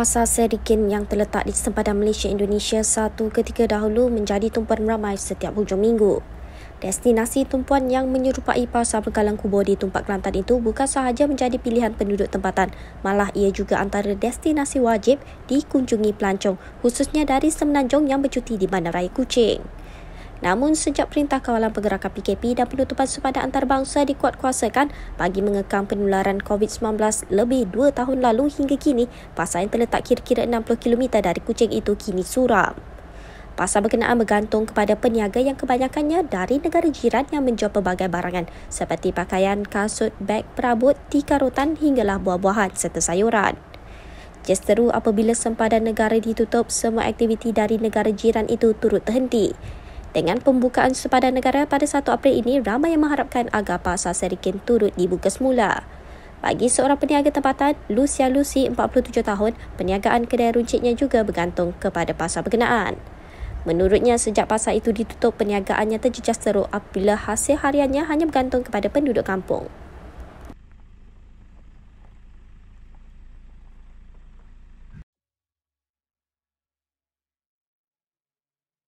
pasar Serikin yang terletak di sempadan Malaysia Indonesia satu ketika dahulu menjadi tumpuan ramai setiap hujung minggu. Destinasi tumpuan yang menyerupai pasar bekalan kubur di tumpat Kelantan itu bukan sahaja menjadi pilihan penduduk tempatan, malah ia juga antara destinasi wajib dikunjungi pelancong khususnya dari semenanjung yang bercuti di Bandaraya Kuching. Namun sejak perintah kawalan pergerakan PKP dan penutupan sempadan antarabangsa dikuatkuasakan bagi mengekang penularan COVID-19 lebih dua tahun lalu hingga kini, pasar yang terletak kira-kira 60km dari kucing itu kini suram. Pasar berkenaan bergantung kepada peniaga yang kebanyakannya dari negara jiran yang menjual pelbagai barangan seperti pakaian, kasut, beg, perabot, tikar rotan hinggalah buah-buahan serta sayuran. Justeru apabila sempadan negara ditutup, semua aktiviti dari negara jiran itu turut terhenti. Dengan pembukaan sepadan negara pada 1 April ini, ramai yang mengharapkan agar pasar Serikin turut dibuka semula. Bagi seorang peniaga tempatan, Lucia Lucy, 47 tahun, peniagaan kedai runcitnya juga bergantung kepada pasar berkenaan. Menurutnya, sejak pasar itu ditutup, peniagaannya terjejas teruk apabila hasil hariannya hanya bergantung kepada penduduk kampung.